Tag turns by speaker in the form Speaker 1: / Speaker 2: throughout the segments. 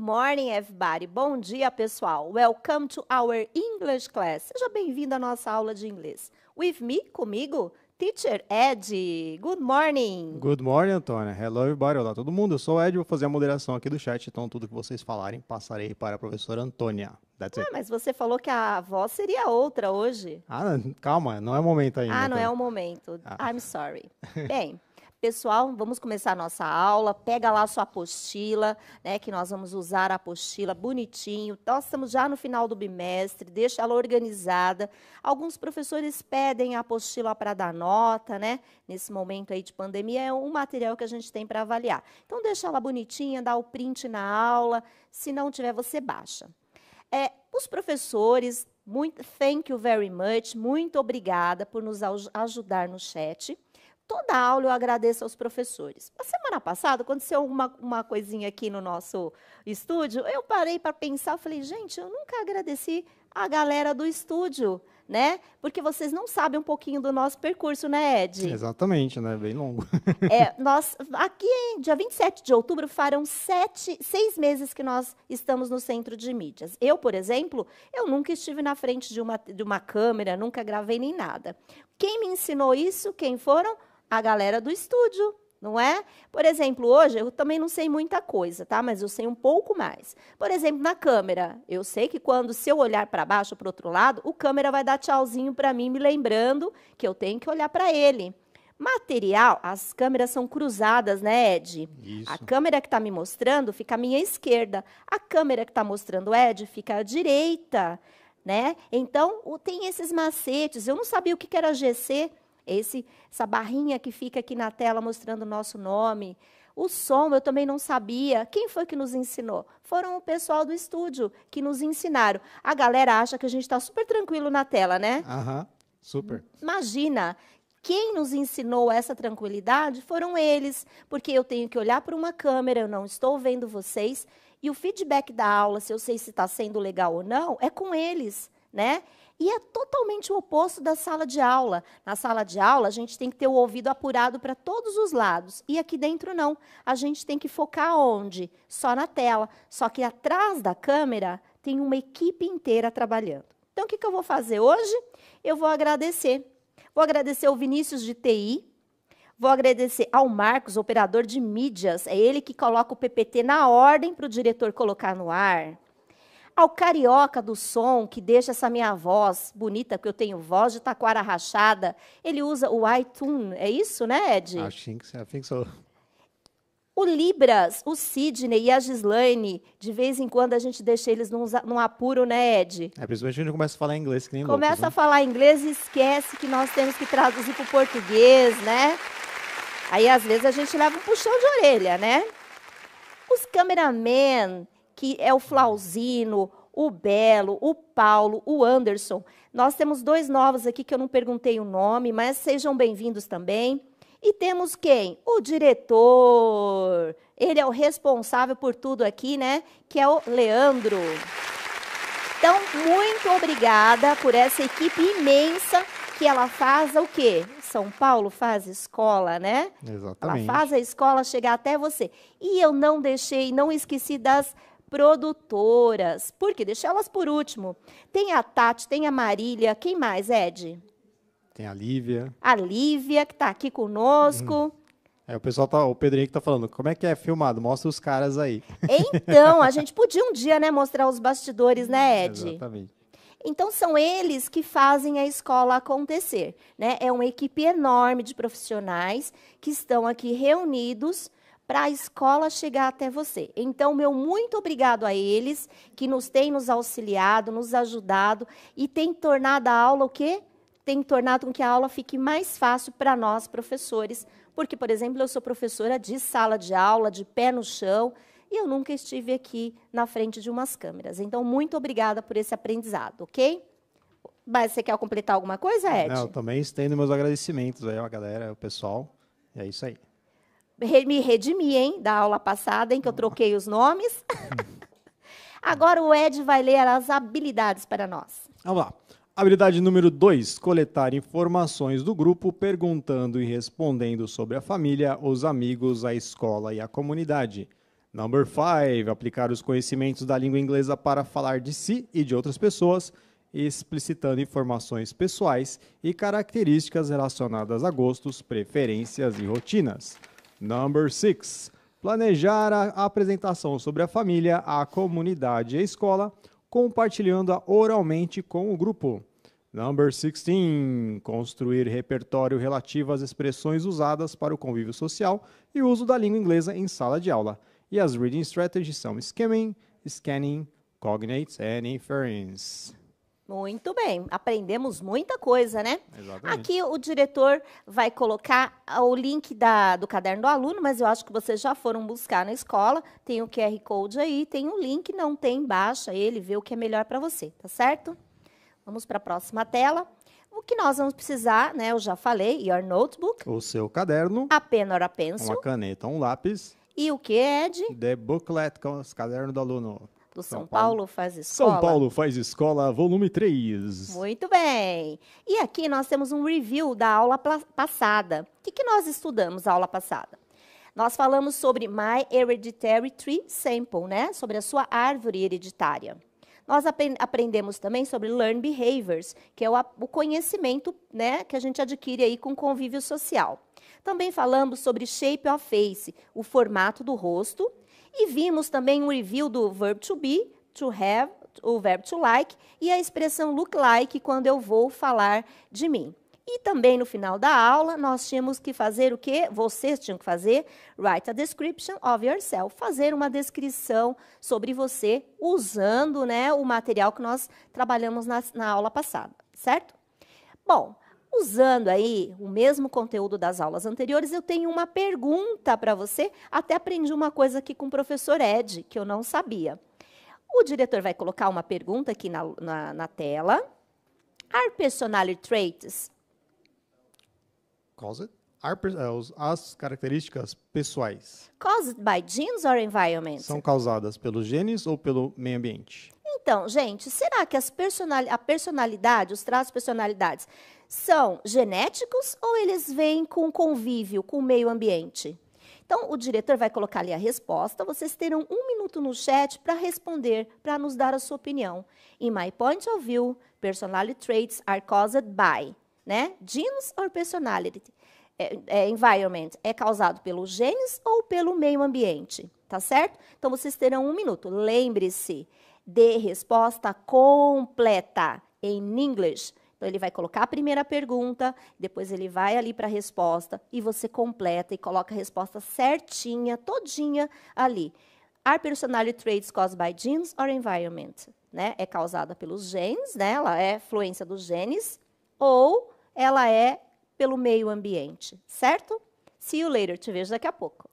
Speaker 1: morning, everybody. Bom dia, pessoal. Welcome to our English class. Seja bem-vindo à nossa aula de inglês. With me, comigo, Teacher Ed. Good morning.
Speaker 2: Good morning, Antônia. Hello, everybody. Olá, todo mundo. Eu sou o Ed. Vou fazer a moderação aqui do chat. Então, tudo que vocês falarem, passarei para a professora Antônia. That's ah, it.
Speaker 1: mas você falou que a voz seria outra hoje.
Speaker 2: Ah, calma. Não é o momento ainda. Ah, não é então. é o
Speaker 1: momento. Ah. I'm sorry. Bem. Pessoal, vamos começar a nossa aula. Pega lá a sua apostila, né, que nós vamos usar a apostila bonitinho. Nós estamos já no final do bimestre, deixa ela organizada. Alguns professores pedem a apostila para dar nota, né? Nesse momento aí de pandemia é um material que a gente tem para avaliar. Então deixa ela bonitinha, dá o print na aula. Se não tiver, você baixa. É, os professores, muito, thank you very much, muito obrigada por nos ajudar no chat toda aula eu agradeço aos professores. A semana passada, aconteceu uma, uma coisinha aqui no nosso estúdio, eu parei para pensar, falei, gente, eu nunca agradeci a galera do estúdio, né? Porque vocês não sabem um pouquinho do nosso percurso, né, Ed?
Speaker 2: Exatamente, né? Bem longo.
Speaker 1: é, nós, aqui, em dia 27 de outubro, farão sete, seis meses que nós estamos no Centro de Mídias. Eu, por exemplo, eu nunca estive na frente de uma, de uma câmera, nunca gravei nem nada. Quem me ensinou isso, quem foram? a galera do estúdio, não é? Por exemplo, hoje eu também não sei muita coisa, tá? Mas eu sei um pouco mais. Por exemplo, na câmera, eu sei que quando se eu olhar para baixo, para outro lado, o câmera vai dar tchauzinho para mim, me lembrando que eu tenho que olhar para ele. Material, as câmeras são cruzadas, né, Ed? Isso. A câmera que está me mostrando fica à minha esquerda. A câmera que está mostrando Ed fica à direita, né? Então, tem esses macetes. Eu não sabia o que era GC. Esse, essa barrinha que fica aqui na tela mostrando o nosso nome. O som eu também não sabia. Quem foi que nos ensinou? Foram o pessoal do estúdio que nos ensinaram. A galera acha que a gente está super tranquilo na tela, né?
Speaker 2: Aham, super.
Speaker 1: Imagina, quem nos ensinou essa tranquilidade foram eles, porque eu tenho que olhar para uma câmera, eu não estou vendo vocês, e o feedback da aula, se eu sei se está sendo legal ou não, é com eles né? E é totalmente o oposto da sala de aula. Na sala de aula, a gente tem que ter o ouvido apurado para todos os lados. E aqui dentro, não. A gente tem que focar onde? Só na tela. Só que atrás da câmera tem uma equipe inteira trabalhando. Então, o que, que eu vou fazer hoje? Eu vou agradecer. Vou agradecer ao Vinícius de TI, Vou agradecer ao Marcos, operador de mídias. É ele que coloca o PPT na ordem para o diretor colocar no ar. Ao carioca do som, que deixa essa minha voz bonita, porque eu tenho voz de taquara rachada, ele usa o iTunes, é isso, né, Ed? I
Speaker 2: think, I think so.
Speaker 1: O Libras, o Sidney e a Gislaine, de vez em quando a gente deixa eles num, num apuro, né, Ed?
Speaker 2: É, principalmente quando começa a falar inglês, que nem Começa loucos, né? a
Speaker 1: falar inglês e esquece que nós temos que traduzir para o português, né? Aí, às vezes, a gente leva um puxão de orelha, né? Os cameramen que é o Flauzino, o Belo, o Paulo, o Anderson. Nós temos dois novos aqui que eu não perguntei o nome, mas sejam bem-vindos também. E temos quem? O diretor. Ele é o responsável por tudo aqui, né? Que é o Leandro. Então, muito obrigada por essa equipe imensa que ela faz o quê? São Paulo faz escola, né? Exatamente. Ela faz a escola chegar até você. E eu não deixei, não esqueci das produtoras. Por quê? Deixei elas por último. Tem a Tati, tem a Marília, quem mais, Ed?
Speaker 2: Tem a Lívia.
Speaker 1: A Lívia, que está aqui conosco. Uhum.
Speaker 2: É, o pessoal tá, o Pedrinho que tá falando, como é que é filmado? Mostra os caras aí.
Speaker 1: Então, a gente podia um dia, né, mostrar os bastidores, né, Ed? Exatamente. Então são eles que fazem a escola acontecer, né? É uma equipe enorme de profissionais que estão aqui reunidos para a escola chegar até você. Então, meu muito obrigado a eles que nos têm nos auxiliado, nos ajudado e tem tornado a aula o quê? Tem tornado com que a aula fique mais fácil para nós, professores, porque, por exemplo, eu sou professora de sala de aula, de pé no chão, e eu nunca estive aqui na frente de umas câmeras. Então, muito obrigada por esse aprendizado, ok? Mas você quer completar alguma coisa, Ed? Não, eu
Speaker 2: também estendo meus agradecimentos aí à galera, ao pessoal. E É isso aí
Speaker 1: me redimi, hein, da aula passada, em que eu troquei os nomes. Agora o Ed vai ler as habilidades para nós.
Speaker 2: Vamos lá. Habilidade número 2: coletar informações do grupo, perguntando e respondendo sobre a família, os amigos, a escola e a comunidade. Number 5: aplicar os conhecimentos da língua inglesa para falar de si e de outras pessoas, explicitando informações pessoais e características relacionadas a gostos, preferências e rotinas. Number 6. Planejar a apresentação sobre a família, a comunidade e a escola, compartilhando-a oralmente com o grupo. Number 16. Construir repertório relativo às expressões usadas para o convívio social e o uso da língua inglesa em sala de aula. E as reading strategies são skimming, scanning, cognates and inference.
Speaker 1: Muito bem, aprendemos muita coisa, né?
Speaker 2: Exatamente. Aqui
Speaker 1: o diretor vai colocar ah, o link da, do caderno do aluno, mas eu acho que vocês já foram buscar na escola. Tem o QR Code aí, tem o um link, não tem, baixa ele, vê o que é melhor para você, tá certo? Vamos para a próxima tela. O que nós vamos precisar, né? Eu já falei, your notebook.
Speaker 2: O seu caderno.
Speaker 1: A pena ou a pencil. Uma
Speaker 2: caneta, um lápis.
Speaker 1: E o que, Ed?
Speaker 2: The booklet, caderno do aluno
Speaker 1: do São, São Paulo. Paulo. Faz Escola. São Paulo
Speaker 2: Faz Escola, volume 3.
Speaker 1: Muito bem. E aqui nós temos um review da aula passada. O que, que nós estudamos a aula passada? Nós falamos sobre My Hereditary Tree Sample, né? Sobre a sua árvore hereditária. Nós aprendemos também sobre Learn Behaviors, que é o, o conhecimento né, que a gente adquire aí com convívio social. Também falamos sobre Shape of Face, o formato do rosto, e vimos também um review do verbo to be, to have, o verbo to like e a expressão look like quando eu vou falar de mim. E também no final da aula, nós tínhamos que fazer o que? Vocês tinham que fazer write a description of yourself, fazer uma descrição sobre você usando né, o material que nós trabalhamos na, na aula passada, certo? Bom, Usando aí o mesmo conteúdo das aulas anteriores, eu tenho uma pergunta para você. Até aprendi uma coisa aqui com o professor Ed, que eu não sabia. O diretor vai colocar uma pergunta aqui na, na, na tela. Are personality traits?
Speaker 2: Cause it? É, as características pessoais.
Speaker 1: Caused by genes or environment. São
Speaker 2: causadas pelos genes ou pelo meio ambiente?
Speaker 1: Então, gente, será que personali a personalidade, os traços de personalidades, são genéticos ou eles vêm com convívio, com o meio ambiente? Então, o diretor vai colocar ali a resposta. Vocês terão um minuto no chat para responder, para nos dar a sua opinião. In my point of view, personality traits are caused by, né? Genes or personality. É, é, environment é causado pelos genes ou pelo meio ambiente, tá certo? Então vocês terão um minuto. Lembre-se, dê resposta completa em inglês. Então ele vai colocar a primeira pergunta, depois ele vai ali para a resposta e você completa e coloca a resposta certinha, todinha ali. Are personality traits caused by genes or environment? Né? É causada pelos genes, né? ela é fluência dos genes, ou ela é pelo meio ambiente, certo? See you later, te vejo daqui a pouco.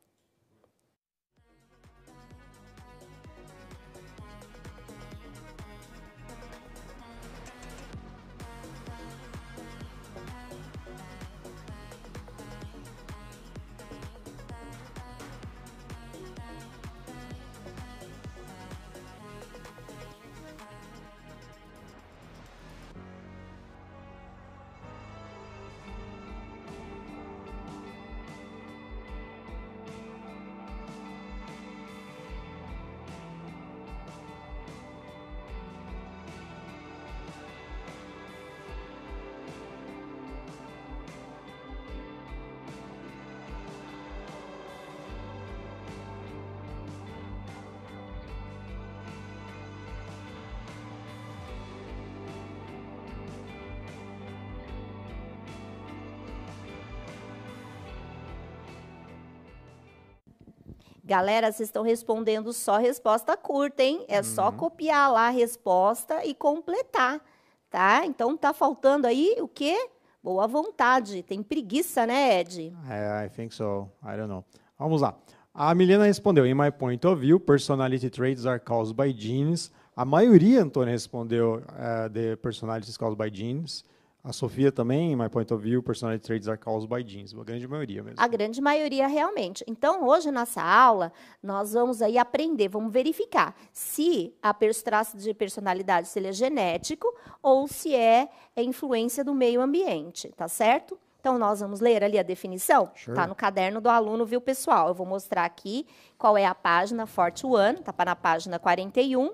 Speaker 1: Galera, vocês estão respondendo só resposta curta, hein? É uhum. só copiar lá a resposta e completar, tá? Então tá faltando aí o quê? Boa vontade. Tem preguiça, né, Ed? Yeah, é,
Speaker 2: I think so. I don't know. Vamos lá. A Milena respondeu: In my point of view, personality traits are caused by genes. A maioria, Antônio, respondeu: uh, eh, The personalities caused by genes. A Sofia também, my point of view, personality traits are caused by genes, a grande maioria mesmo.
Speaker 1: A grande maioria realmente. Então, hoje nossa aula, nós vamos aí aprender, vamos verificar se a traço de personalidade se ele é genético ou se é, é, influência do meio ambiente, tá certo? Então, nós vamos ler ali a definição. Sure. Tá no caderno do aluno, viu, pessoal? Eu vou mostrar aqui qual é a página Forte One, tá na página 41.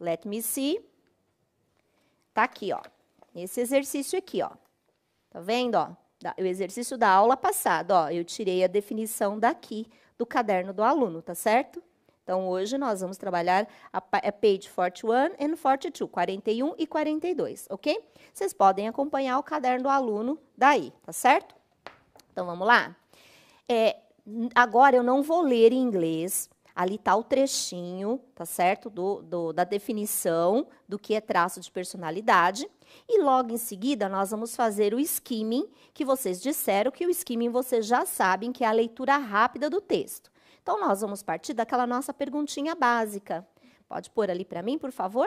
Speaker 1: Let me see. Tá aqui, ó. Esse exercício aqui, ó. Tá vendo, ó? O exercício da aula passada, ó, eu tirei a definição daqui do caderno do aluno, tá certo? Então, hoje nós vamos trabalhar a é page 41 and 42, 41 e 42, ok? Vocês podem acompanhar o caderno do aluno daí, tá certo? Então, vamos lá? É, agora eu não vou ler em inglês, Ali está o trechinho, tá certo? Do, do, da definição do que é traço de personalidade. E logo em seguida, nós vamos fazer o skimming, que vocês disseram que o skimming vocês já sabem que é a leitura rápida do texto. Então, nós vamos partir daquela nossa perguntinha básica. Pode pôr ali para mim, por favor?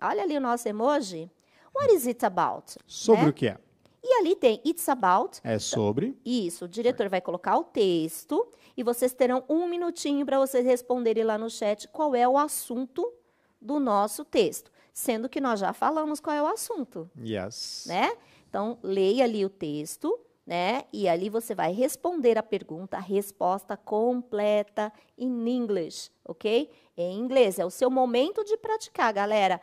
Speaker 1: Olha ali o nosso emoji. What is it about? Sobre né? o que é. E ali tem It's About.
Speaker 2: É sobre.
Speaker 1: Isso, o diretor vai colocar o texto e vocês terão um minutinho para vocês responderem lá no chat qual é o assunto do nosso texto. Sendo que nós já falamos qual é o assunto.
Speaker 2: Yes.
Speaker 1: Né? Então, leia ali o texto, né? E ali você vai responder a pergunta, a resposta completa in inglês ok? Em inglês. É o seu momento de praticar, galera.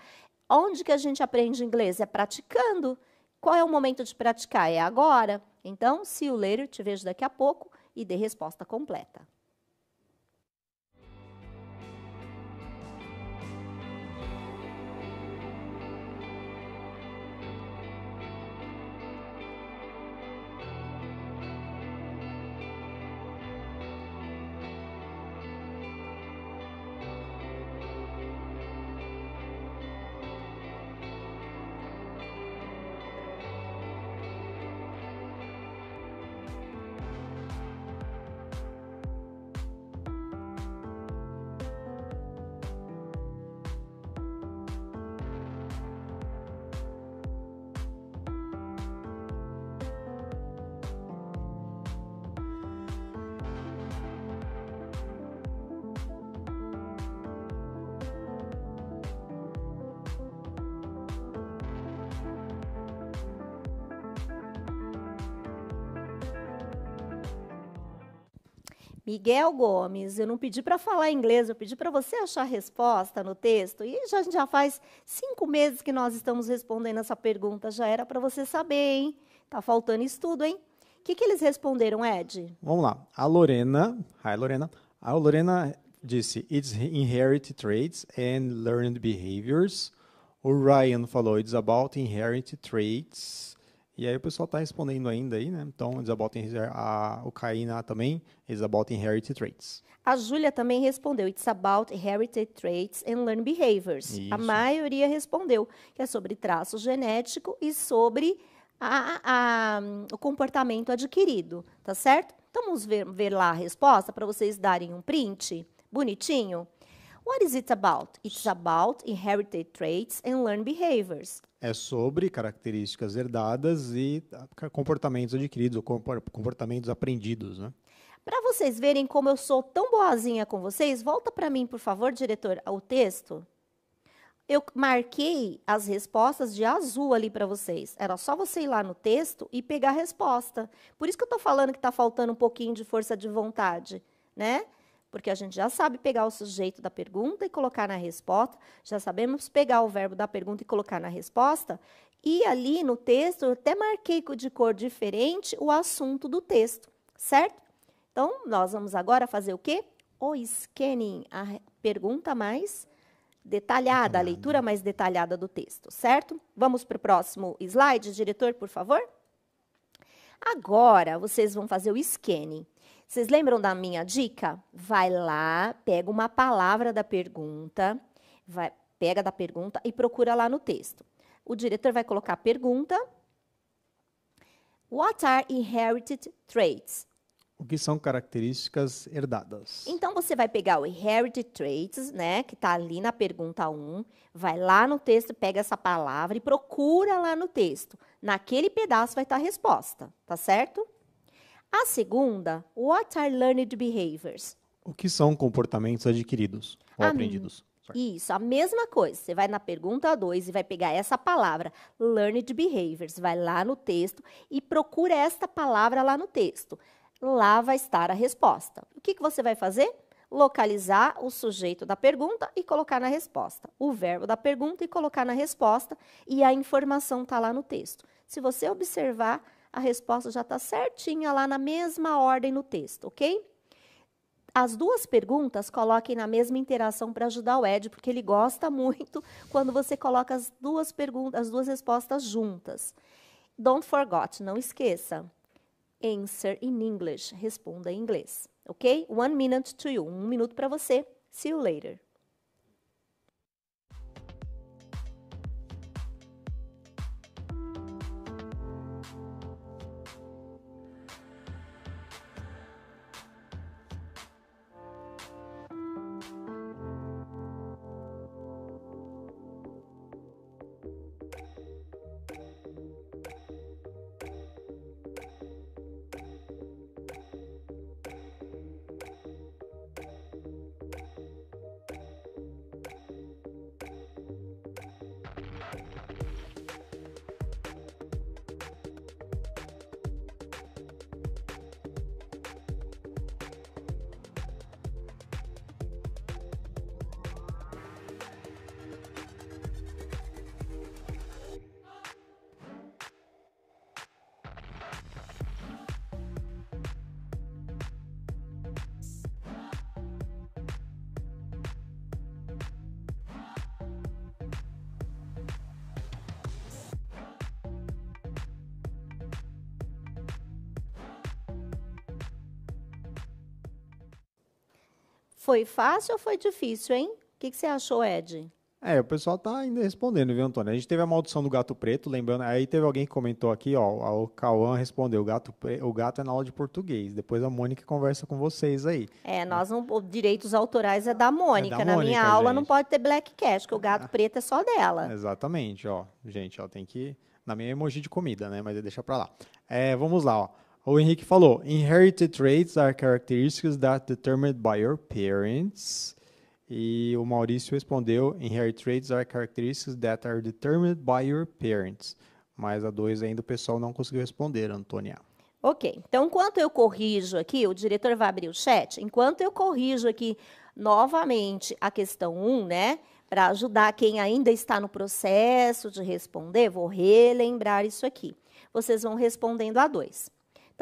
Speaker 1: Onde que a gente aprende inglês? É praticando. Qual é o momento de praticar? É agora? Então, see you later, te vejo daqui a pouco e dê resposta completa. Miguel Gomes, eu não pedi para falar inglês, eu pedi para você achar a resposta no texto. E já, a gente já faz cinco meses que nós estamos respondendo essa pergunta. Já era para você saber, hein? Tá faltando estudo, hein? O que, que eles responderam, Ed?
Speaker 2: Vamos lá. A Lorena, hi Lorena. A Lorena disse, it's inherited traits and learned behaviors. O Ryan falou, it's about inherited traits e aí o pessoal está respondendo ainda aí, né? Então, eles abotem a, o Kaina também, eles abotem Heritage Traits.
Speaker 1: A Júlia também respondeu, it's about Heritage Traits and Learned Behaviors. Isso. A maioria respondeu, que é sobre traço genético e sobre a, a, o comportamento adquirido, tá certo? Então, vamos ver, ver lá a resposta para vocês darem um print bonitinho. What is it about? It's about inherited traits and learned behaviors
Speaker 2: é sobre características herdadas e ah, comportamentos adquiridos ou comportamentos aprendidos, né?
Speaker 1: Para vocês verem como eu sou tão boazinha com vocês, volta para mim, por favor, diretor, o texto. Eu marquei as respostas de azul ali para vocês. Era só você ir lá no texto e pegar a resposta. Por isso que eu estou falando que está faltando um pouquinho de força de vontade, né? porque a gente já sabe pegar o sujeito da pergunta e colocar na resposta, já sabemos pegar o verbo da pergunta e colocar na resposta, e ali no texto eu até marquei de cor diferente o assunto do texto, certo? Então, nós vamos agora fazer o quê? O scanning, a pergunta mais detalhada, a leitura mais detalhada do texto, certo? Vamos para o próximo slide, diretor, por favor? Agora, vocês vão fazer o scanning. Vocês lembram da minha dica? Vai lá, pega uma palavra da pergunta, vai, pega da pergunta e procura lá no texto. O diretor vai colocar a pergunta. What are inherited traits?
Speaker 2: O que são características herdadas?
Speaker 1: Então você vai pegar o inherited traits, né, que está ali na pergunta 1, vai lá no texto, pega essa palavra e procura lá no texto. Naquele pedaço vai estar tá a resposta, tá certo? A segunda, What are learned behaviors?
Speaker 2: O que são comportamentos adquiridos ou a aprendidos?
Speaker 1: Isso, a mesma coisa. Você vai na pergunta 2 e vai pegar essa palavra, learned behaviors, vai lá no texto e procura esta palavra lá no texto. Lá vai estar a resposta. O que, que você vai fazer? localizar o sujeito da pergunta e colocar na resposta, o verbo da pergunta e colocar na resposta, e a informação está lá no texto. Se você observar, a resposta já está certinha lá na mesma ordem no texto, ok? As duas perguntas coloquem na mesma interação para ajudar o Ed, porque ele gosta muito quando você coloca as duas perguntas, as duas respostas juntas. Don't forget, não esqueça. Answer in English, responda em inglês, ok? One minute to you, um minuto para você. See you later. Foi fácil ou foi difícil, hein? O que, que você achou, Ed?
Speaker 2: É, o pessoal tá ainda respondendo, viu, Antônio? A gente teve a maldição do gato preto, lembrando. Aí teve alguém que comentou aqui, ó. O Cauã respondeu: o gato, o gato é na aula de português. Depois a Mônica conversa com vocês aí.
Speaker 1: É, nós não. Direitos autorais é da Mônica. É da na Mônica, minha aula não pode ter black cash, porque o gato preto é só dela.
Speaker 2: Exatamente, ó. Gente, ó, tem que. Na minha é emoji de comida, né? Mas deixa pra lá. É, vamos lá, ó o Henrique falou: Inherited traits are characteristics that determined by your parents. E o Maurício respondeu: Inherited traits are characteristics that are determined by your parents. Mas a dois ainda o pessoal não conseguiu responder, Antônia.
Speaker 1: Ok, então enquanto eu corrijo aqui, o diretor vai abrir o chat, enquanto eu corrijo aqui novamente a questão 1, um, né? Para ajudar quem ainda está no processo de responder, vou relembrar isso aqui. Vocês vão respondendo a 2.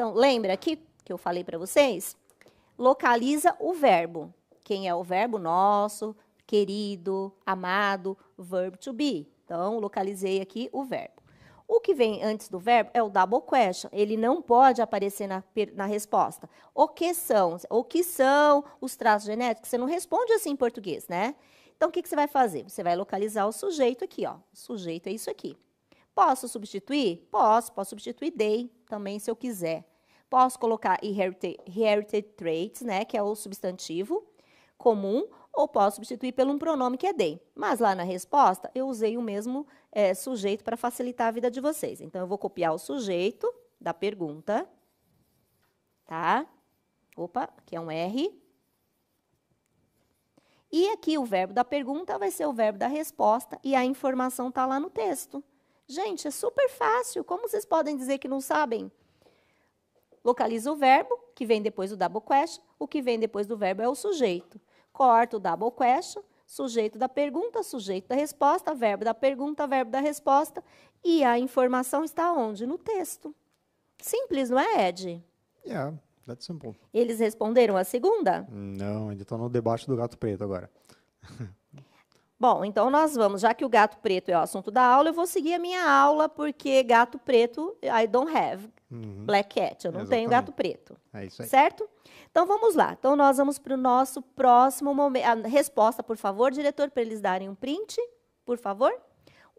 Speaker 1: Então, lembra aqui que eu falei para vocês? Localiza o verbo. Quem é o verbo? Nosso, querido, amado, verbo to be. Então, localizei aqui o verbo. O que vem antes do verbo é o double question. Ele não pode aparecer na, na resposta. O que são? O que são os traços genéticos? Você não responde assim em português, né? Então, o que, que você vai fazer? Você vai localizar o sujeito aqui, ó. O sujeito é isso aqui. Posso substituir? Posso, posso substituir dei também se eu quiser. Posso colocar inherited traits, né, que é o substantivo comum, ou posso substituir pelo um pronome que é they. Mas lá na resposta, eu usei o mesmo é, sujeito para facilitar a vida de vocês. Então, eu vou copiar o sujeito da pergunta, tá? Opa, aqui é um R. E aqui o verbo da pergunta vai ser o verbo da resposta e a informação está lá no texto. Gente, é super fácil. Como vocês podem dizer que não sabem? localiza o verbo, que vem depois do double question, o que vem depois do verbo é o sujeito. Corta o double question, sujeito da pergunta, sujeito da resposta, verbo da pergunta, verbo da resposta, e a informação está onde? No texto. Simples, não é, Ed?
Speaker 2: Yeah, that's simple.
Speaker 1: Eles responderam a segunda?
Speaker 2: Não, ainda estão no debate do gato preto agora.
Speaker 1: Bom, então nós vamos, já que o gato preto é o assunto da aula, eu vou seguir a minha aula, porque gato preto I don't have. Uhum. Black Cat, eu não Exatamente. tenho gato preto. É isso aí. Certo? Então vamos lá. Então nós vamos para o nosso próximo momento. A resposta, por favor, diretor, para eles darem um print, por favor.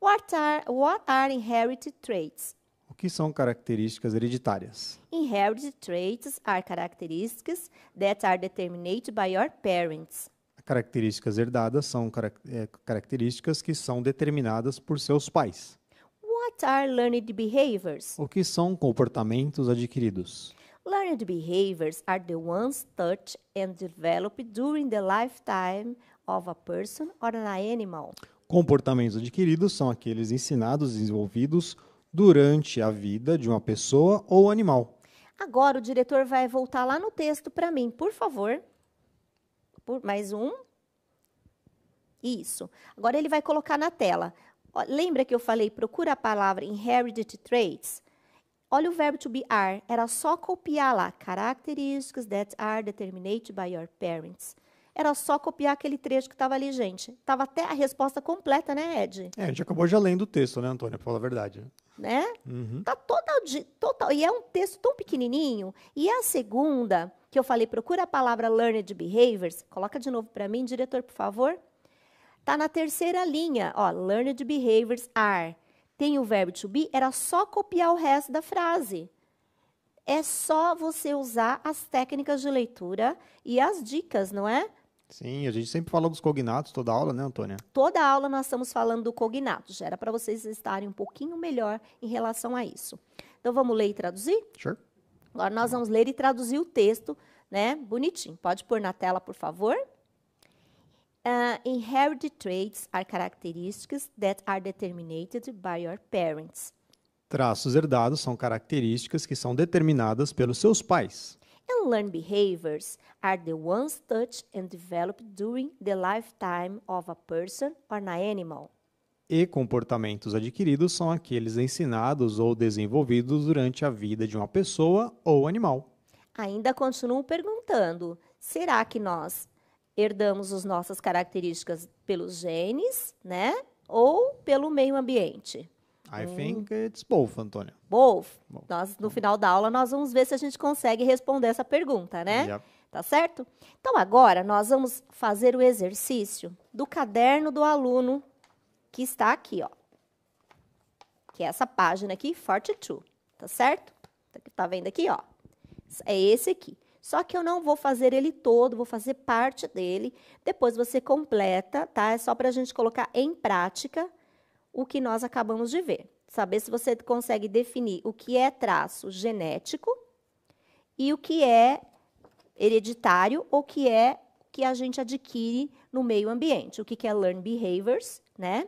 Speaker 1: What are, what are inherited traits?
Speaker 2: O que são características hereditárias?
Speaker 1: Inherited traits are characteristics that are determined by your parents.
Speaker 2: Características herdadas são car é, características que são determinadas por seus pais.
Speaker 1: What are learned behaviors?
Speaker 2: O que são comportamentos adquiridos?
Speaker 1: Learned behaviors are the ones taught and developed during the lifetime of a person or an animal.
Speaker 2: Comportamentos adquiridos são aqueles ensinados e desenvolvidos durante a vida de uma pessoa ou animal.
Speaker 1: Agora o diretor vai voltar lá no texto para mim, por favor. Por mais um. Isso. Agora ele vai colocar na tela. Lembra que eu falei procura a palavra inherited traits? Olha o verbo to be are. Era só copiar lá. Características that are determined by your parents. Era só copiar aquele trecho que estava ali, gente. Estava até a resposta completa, né, Ed? É, a gente acabou
Speaker 2: já lendo o texto, né, Antônio? Para falar a verdade.
Speaker 1: Né? Uhum. Tá total, total. E é um texto tão pequenininho. E é a segunda, que eu falei, procura a palavra learned behaviors. Coloca de novo para mim, diretor, por favor. Tá na terceira linha, ó, learned behaviors are. Tem o verbo to be, era só copiar o resto da frase. É só você usar as técnicas de leitura e as dicas, não é?
Speaker 2: Sim, a gente sempre fala dos cognatos toda aula, né, Antônia?
Speaker 1: Toda aula nós estamos falando do cognato. Já era para vocês estarem um pouquinho melhor em relação a isso. Então vamos ler e traduzir? Sure. Agora nós vamos ler e traduzir o texto, né? Bonitinho. Pode pôr na tela, por favor. Uh, ah, inherited traits are characteristics that are determined by your parents.
Speaker 2: Traços herdados são características que são determinadas pelos seus pais.
Speaker 1: And learned behaviors are the ones touched and developed during the lifetime of a person or an animal.
Speaker 2: E comportamentos adquiridos são aqueles ensinados ou desenvolvidos durante a vida de uma pessoa ou animal.
Speaker 1: Ainda continuo perguntando: será que nós herdamos as nossas características pelos genes, né? Ou pelo meio ambiente. I hum. think
Speaker 2: it's both, Antônio.
Speaker 1: both. Nós, no final da aula, nós vamos ver se a gente consegue responder essa pergunta, né? Yep. Tá certo? Então, agora, nós vamos fazer o exercício do caderno do aluno que está aqui, ó. Que é essa página aqui, 42, tá certo? Tá vendo aqui, ó? É esse aqui. Só que eu não vou fazer ele todo, vou fazer parte dele. Depois você completa, tá? É só para a gente colocar em prática o que nós acabamos de ver. Saber se você consegue definir o que é traço genético e o que é hereditário ou o que é que a gente adquire no meio ambiente. O que, é learned behaviors, né?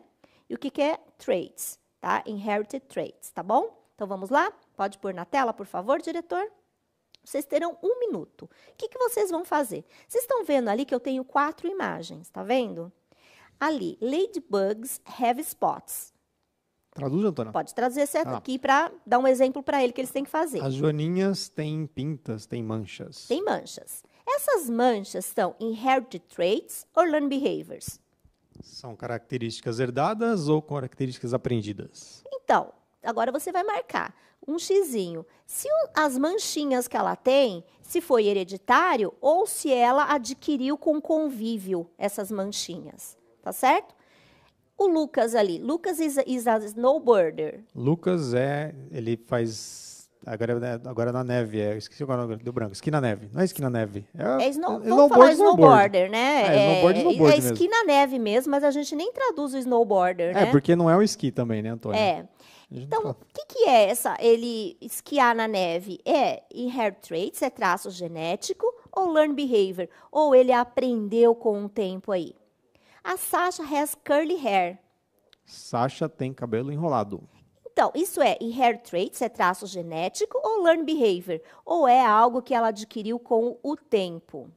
Speaker 1: E o que, que é traits, tá? Inherited traits, tá bom? Então vamos lá? Pode pôr na tela, por favor, diretor? Vocês terão um minuto. O que, que vocês vão fazer? Vocês estão vendo ali que eu tenho quatro imagens, tá vendo? Ali, ladybugs have spots. Traduz, Antônio? Pode traduzir certo ah. aqui para dar um exemplo para ele que eles têm que fazer. As
Speaker 2: joaninhas têm pintas, têm manchas.
Speaker 1: Tem manchas. Essas manchas são inherited traits or learned behaviors?
Speaker 2: São características herdadas ou características aprendidas?
Speaker 1: Então, agora você vai marcar um xizinho. Se o, as manchinhas que ela tem, se foi hereditário ou se ela adquiriu com convívio essas manchinhas, tá certo? O Lucas ali, Lucas is, is a snowboarder.
Speaker 2: Lucas é, ele faz agora, agora na neve, é, esqueci é o nome do branco, esqui na neve, não é esqui na neve. É, é, snow, é snowboard, snowboarder, né? É, é, snowboard, snowboard é esqui
Speaker 1: na neve mesmo, mas a gente nem traduz o snowboarder, é, né? É, porque
Speaker 2: não é o esqui também, né, Antônio? É. Então, o que,
Speaker 1: que é essa ele esquiar na neve? É inherit traits, é traço genético, ou learn behavior? Ou ele aprendeu com o tempo aí? A Sasha has curly hair.
Speaker 2: Sasha tem cabelo enrolado.
Speaker 1: Então, isso é inherit traits, é traço genético, ou learn behavior? Ou é algo que ela adquiriu com o tempo?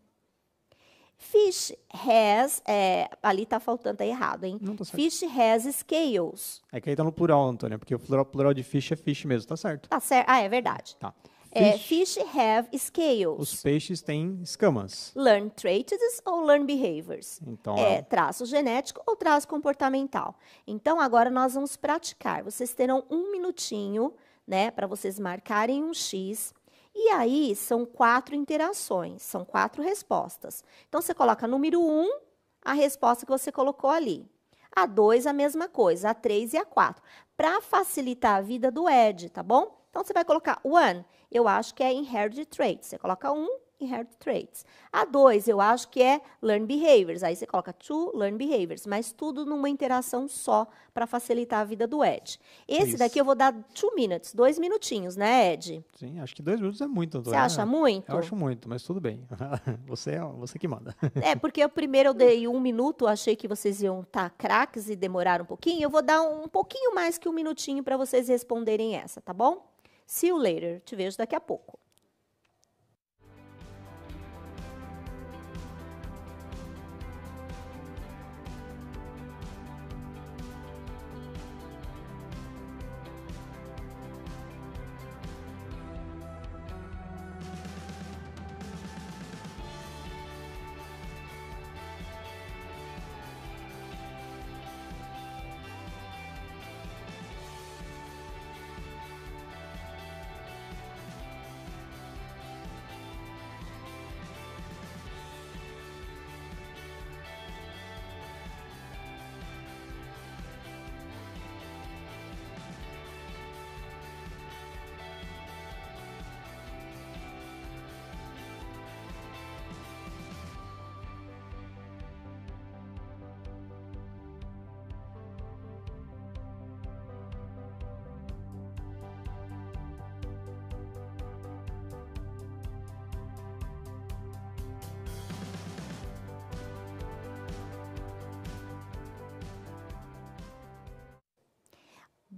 Speaker 1: Fish has, é, ali está faltando, tá errado, hein? Não, tá certo. Fish has scales.
Speaker 2: É que aí tá no plural, Antônia, porque o plural, plural de fish é fish mesmo, tá certo.
Speaker 1: Tá certo, ah, é verdade. Tá. É, fish have scales.
Speaker 2: Os peixes têm escamas.
Speaker 1: Learn traits ou learn behaviors. Então, é, é traço genético ou traço comportamental. Então, agora nós vamos praticar. Vocês terão um minutinho, né, para vocês marcarem um X e aí são quatro interações, são quatro respostas. Então você coloca número 1, um, a resposta que você colocou ali. A 2, a mesma coisa, a 3 e a 4. Para facilitar a vida do Ed, tá bom? Então você vai colocar one, eu acho que é inherited traits. Você coloca um, Inherit Traits. A dois, eu acho que é Learn Behaviors. Aí você coloca to Learn Behaviors, mas tudo numa interação só para facilitar a vida do Ed. Esse Isso. daqui eu vou dar two minutes, dois minutinhos, né, Ed?
Speaker 2: Sim, acho que dois minutos é muito. Você é? acha muito? Eu acho muito, mas tudo bem. você, é, você que manda.
Speaker 1: É, porque eu primeiro eu dei um minuto, achei que vocês iam estar tá craques e demorar um pouquinho. Eu vou dar um pouquinho mais que um minutinho para vocês responderem essa, tá bom? See you later. Te vejo daqui a pouco.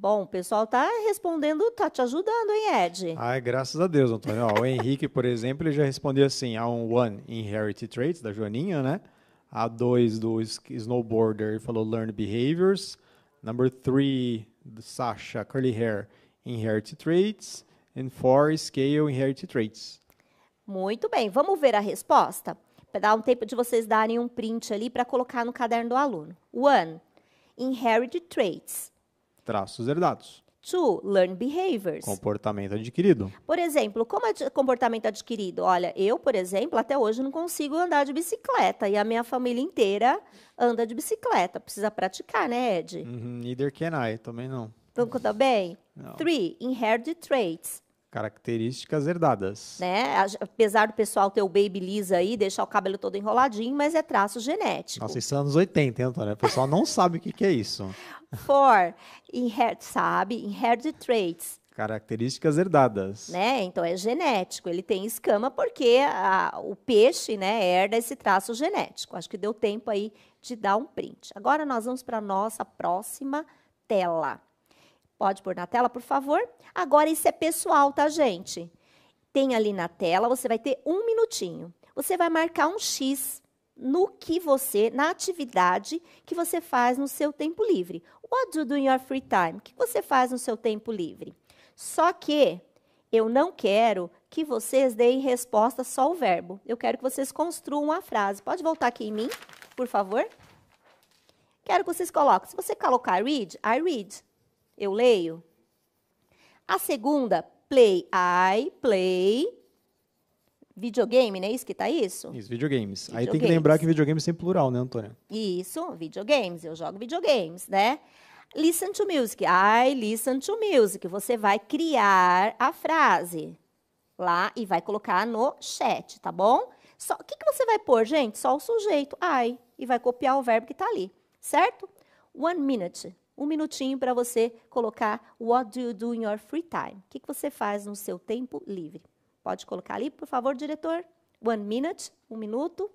Speaker 1: Bom, o pessoal tá respondendo, tá te ajudando, hein, Ed?
Speaker 2: Ah, graças a Deus, Antônio. Ó, o Henrique, por exemplo, ele já respondeu assim: a um one inherited traits da Joaninha, né? A dois do snowboarder, ele falou learn behaviors. Number three, Sasha, curly hair, inherited traits. And four, scale inherited traits.
Speaker 1: Muito bem, vamos ver a resposta? Para dar um tempo de vocês darem um print ali para colocar no caderno do aluno. One, inherited traits
Speaker 2: traços herdados.
Speaker 1: To learn behaviors.
Speaker 2: Comportamento adquirido.
Speaker 1: Por exemplo, como é comportamento adquirido? Olha, eu, por exemplo, até hoje não consigo andar de bicicleta e a minha família inteira anda de bicicleta. Precisa praticar, né, Ed?
Speaker 2: Uhum, neither can I, também não.
Speaker 1: Então, também. bem? Não. Three, inherited traits
Speaker 2: características herdadas.
Speaker 1: Né? Apesar do pessoal ter o baby lisa aí, deixar o cabelo todo enroladinho, mas é traço genético.
Speaker 2: Nossa, isso é anos 80, hein, Antônia? O pessoal não sabe o que, que é isso.
Speaker 1: For, inherit, sabe? Inherited traits.
Speaker 2: Características herdadas.
Speaker 1: Né? Então é genético. Ele tem escama porque a, o peixe né, herda esse traço genético. Acho que deu tempo aí de dar um print. Agora nós vamos para a nossa próxima tela. Pode pôr na tela, por favor? Agora, isso é pessoal, tá, gente? Tem ali na tela, você vai ter um minutinho. Você vai marcar um X no que você, na atividade que você faz no seu tempo livre. What do you do in your free time? O que você faz no seu tempo livre? Só que eu não quero que vocês deem resposta só o verbo. Eu quero que vocês construam a frase. Pode voltar aqui em mim, por favor? Quero que vocês coloquem. Se você colocar read, I read eu leio. A segunda, play I, play videogame, não é isso que tá isso?
Speaker 2: Isso, videogames. Aí tem que lembrar que videogames é em plural, né, Antônia?
Speaker 1: Isso, videogames, eu jogo videogames, né? Listen to music. I listen to music. Você vai criar a frase lá e vai colocar no chat, tá bom? Só, o que, que você vai pôr, gente? Só o sujeito, I, e vai copiar o verbo que tá ali, certo? One minute um minutinho para você colocar What do you do in your free time? O que, que você faz no seu tempo livre? Pode colocar ali, por favor, diretor. One minute, um minuto.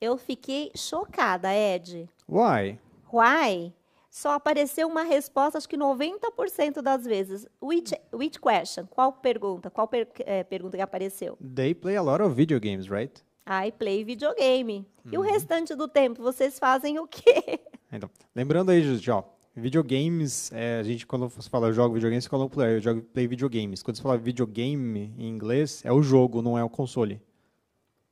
Speaker 1: Eu fiquei chocada, Ed. Why? Why? Só apareceu uma resposta, acho que 90% das vezes. Which, which question? Qual pergunta? Qual per, é, pergunta que apareceu?
Speaker 2: They play a lot of video games, right?
Speaker 1: I play videogame. Uhum. E o uhum. restante do tempo, vocês fazem o quê?
Speaker 2: Então, lembrando aí, gente, ó, videogames, é, a gente quando você fala jogo games, você eu play, eu jogo play videogames. Quando você fala videogame em inglês, é o jogo, não é o console,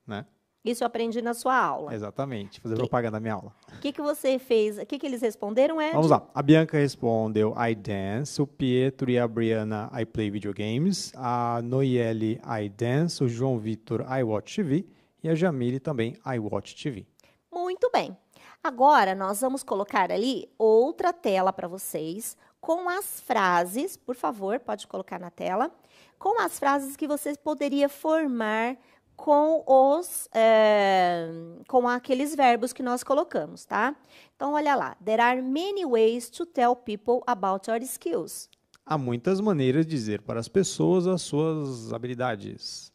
Speaker 2: né?
Speaker 1: Isso eu aprendi na sua aula.
Speaker 2: Exatamente, fazer que, propaganda na minha aula.
Speaker 1: O que, que você fez? O que, que eles responderam, Vamos lá.
Speaker 2: A Bianca respondeu I dance, o Pietro e a Briana I play videogames, a Noiele, I dance, o João Vitor I watch TV e a Jamile também I watch TV.
Speaker 1: Muito bem. Agora nós vamos colocar ali outra tela para vocês com as frases, por favor, pode colocar na tela, com as frases que você poderia formar com os é, com aqueles verbos que nós colocamos, tá? Então olha lá, there are many ways to tell people about your skills.
Speaker 2: Há muitas maneiras de dizer para as pessoas as suas habilidades.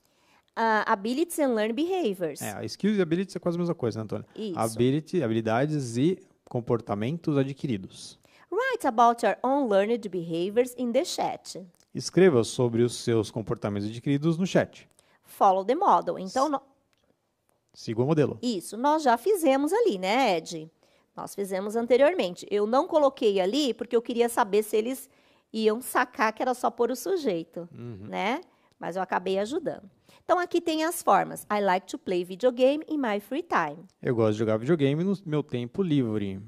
Speaker 1: Uh, abilities and learn behaviors.
Speaker 2: É, skills e abilities é quase a mesma coisa, né, Antônia? Isso. Ability, habilidades e comportamentos adquiridos.
Speaker 1: Write about your own learned behaviors in the chat.
Speaker 2: Escreva sobre os seus comportamentos adquiridos no chat
Speaker 1: follow the model. Então, no...
Speaker 2: siga o modelo.
Speaker 1: Isso, nós já fizemos ali, né, Ed? Nós fizemos anteriormente. Eu não coloquei ali porque eu queria saber se eles iam sacar que era só pôr o sujeito, uhum. né? Mas eu acabei ajudando. Então aqui tem as formas. I like to play videogame in my free time.
Speaker 2: Eu gosto de jogar videogame no meu tempo livre.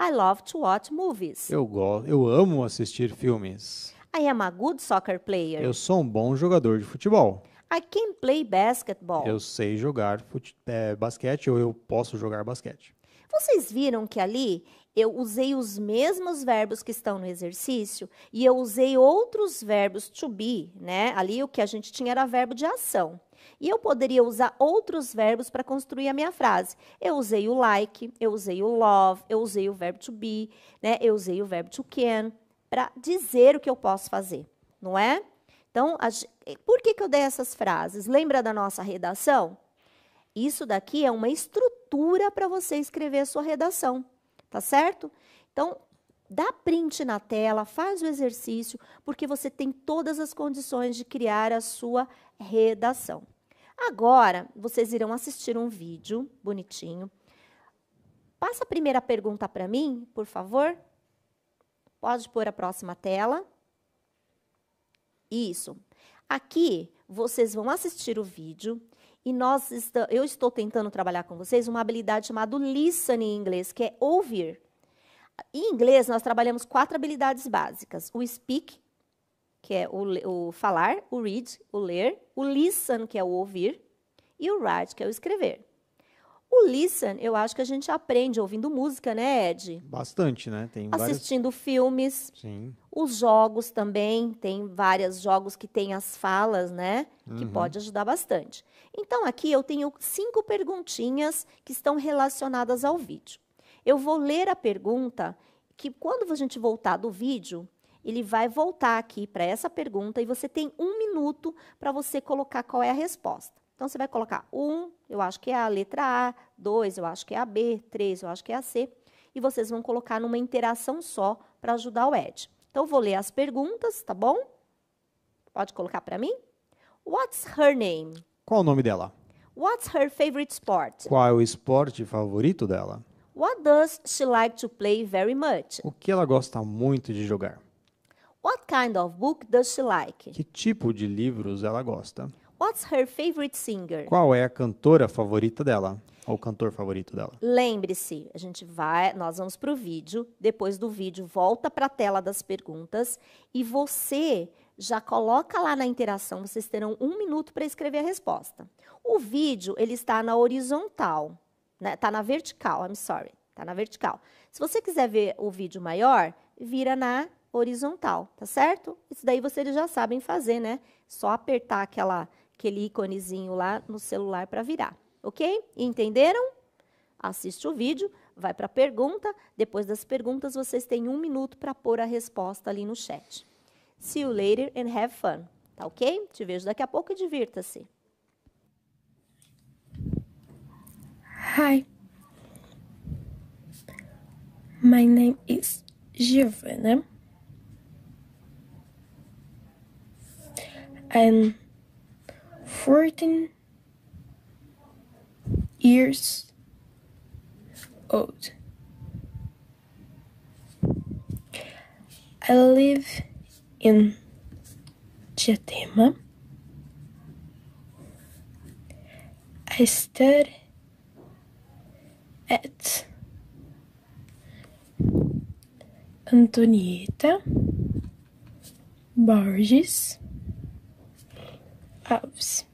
Speaker 1: I love to watch movies. Eu
Speaker 2: gosto, eu amo assistir filmes.
Speaker 1: I am a good soccer player. Eu
Speaker 2: sou um bom jogador de futebol. I
Speaker 1: can play basketball.
Speaker 2: Eu sei jogar fute- é, basquete ou eu posso jogar basquete.
Speaker 1: Vocês viram que ali eu usei os mesmos verbos que estão no exercício e eu usei outros verbos to be, né? Ali o que a gente tinha era verbo de ação. E eu poderia usar outros verbos para construir a minha frase. Eu usei o like, eu usei o love, eu usei o verbo to be, né? Eu usei o verbo to can para dizer o que eu posso fazer, não é? Então, a, eh, por que, que eu dei essas frases? Lembra da nossa redação? Isso daqui é uma estrutura para você escrever a sua redação, tá certo? Então, dá print na tela, faz o exercício, porque você tem todas as condições de criar a sua redação. Agora, vocês irão assistir um vídeo bonitinho. Passa a primeira pergunta para mim, por favor. Pode pôr a próxima tela. Isso. Aqui vocês vão assistir o vídeo e nós eu estou tentando trabalhar com vocês uma habilidade chamada listening em inglês, que é ouvir. Em inglês nós trabalhamos quatro habilidades básicas: o speak, que é o, o falar, o read, o ler, o listen, que é o ouvir, e o write, que é o escrever. O listen, eu acho que a gente aprende ouvindo música, né, Ed?
Speaker 2: Bastante, né? Tem Assistindo
Speaker 1: várias... filmes. Sim. Os jogos também, tem vários jogos que tem as falas, né? Uhum. Que pode ajudar bastante. Então, aqui eu tenho cinco perguntinhas que estão relacionadas ao vídeo. Eu vou ler a pergunta que, quando a gente voltar do vídeo, ele vai voltar aqui para essa pergunta e você tem um minuto para você colocar qual é a resposta. Então, você vai colocar 1, eu acho que é a letra A, 2, eu acho que é a B, 3, eu acho que é a C, e vocês vão colocar numa interação só para ajudar o Ed. Então, eu vou ler as perguntas, tá bom? Pode colocar para mim? What's her name?
Speaker 2: Qual o nome dela?
Speaker 1: What's her favorite sport? Qual
Speaker 2: é o esporte favorito dela?
Speaker 1: What does she like to play very much?
Speaker 2: O que ela gosta muito de jogar?
Speaker 1: What kind of book does she like? Que
Speaker 2: tipo de livros ela gosta?
Speaker 1: What's her favorite singer? Qual
Speaker 2: é a cantora favorita dela? Ou o cantor favorito dela?
Speaker 1: Lembre-se, a gente vai, nós vamos para o vídeo. Depois do vídeo, volta para a tela das perguntas e você já coloca lá na interação. Vocês terão um minuto para escrever a resposta. O vídeo ele está na horizontal, né? Tá na vertical. I'm sorry, tá na vertical. Se você quiser ver o vídeo maior, vira na horizontal, tá certo? Isso daí vocês já sabem fazer, né? Só apertar aquela aquele íconezinho lá no celular para virar. Ok? Entenderam? Assiste o vídeo, vai para a pergunta. Depois das perguntas, vocês têm um minuto para pôr a resposta ali no chat. See you later and have fun. Tá ok? Te vejo daqui a pouco e divirta-se.
Speaker 3: Hi. My name is Giovanna. And 14 years old. I live in Chiatema. I study at Antonieta Borges halves.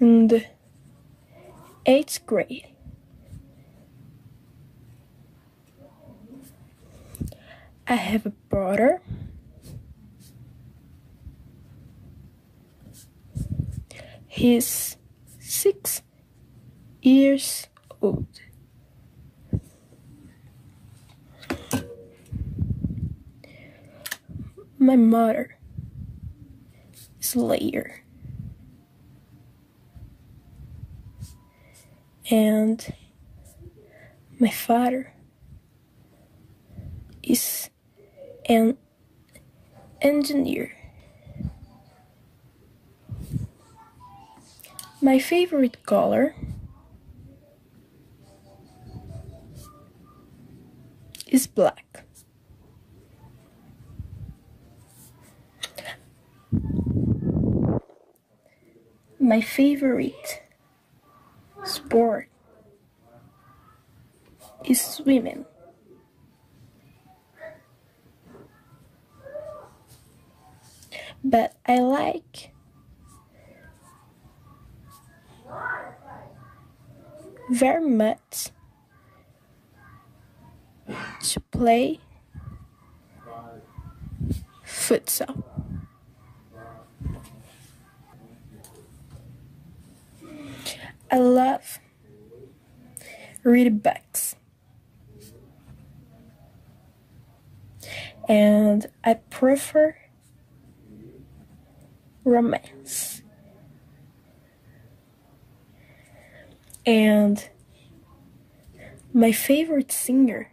Speaker 3: And eighth grade. I have a brother. He's six years old. My mother layer. And my father is an engineer. My favorite color is black my favorite sport is swimming. But I like very much to play futsal. I love reading books. And I prefer romance. And my favorite singer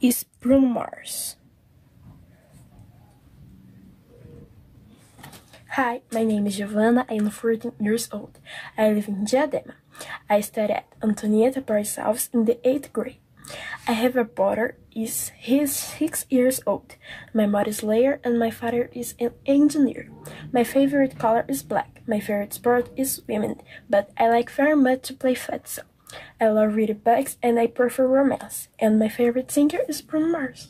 Speaker 3: is Bruno Mars. Hi, my name is Giovanna. I am 14 years old. I live in Diadema. I study at Antonieta Paris in the 8th grade. I have a brother. Is he is six years old. My mother is lawyer and my father is an engineer. My favorite color is black. My favorite sport is swimming, but I like very much to play futsal. I love reading books and I prefer romance. And my favorite singer is Bruno Mars.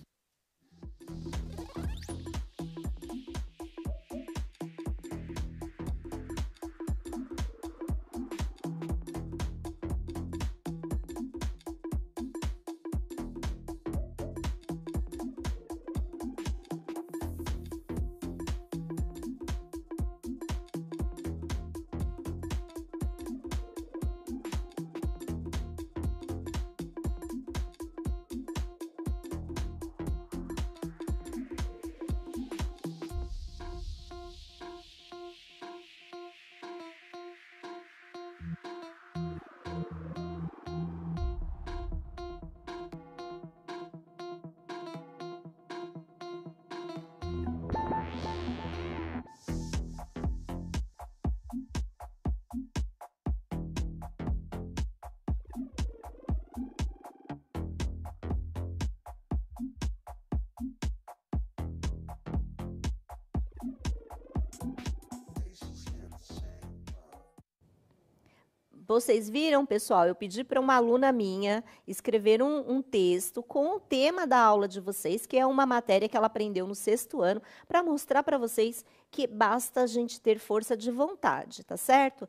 Speaker 1: Vocês viram, pessoal? Eu pedi para uma aluna minha escrever um, um, texto com o tema da aula de vocês, que é uma matéria que ela aprendeu no sexto ano, para mostrar para vocês que basta a gente ter força de vontade, tá certo?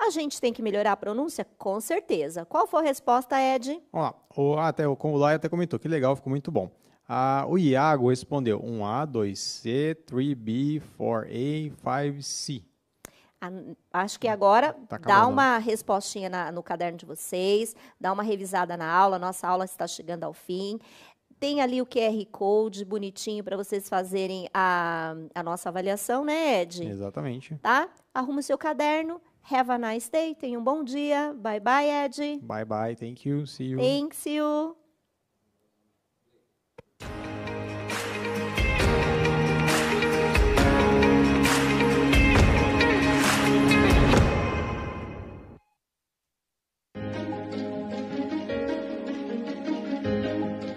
Speaker 1: A gente tem que melhorar a pronúncia? Com certeza. Qual foi a resposta, Ed?
Speaker 2: Ó, O, até, o, o Lai até comentou. Que legal, ficou muito bom. Ah, o Iago respondeu 1A, 2C, 3B, 4A, 5C.
Speaker 1: Acho que tá. agora tá dá uma respostinha na, no caderno de vocês, dá uma revisada na aula, nossa aula está chegando ao fim. Tem ali o QR Code bonitinho para vocês fazerem a, a nossa avaliação, né, Ed?
Speaker 2: Exatamente.
Speaker 1: Tá? Arruma o seu caderno. Have a nice day. Tenha um bom dia. Bye bye, Ed.
Speaker 2: Bye bye. Thank you. See you.
Speaker 1: Thanks you.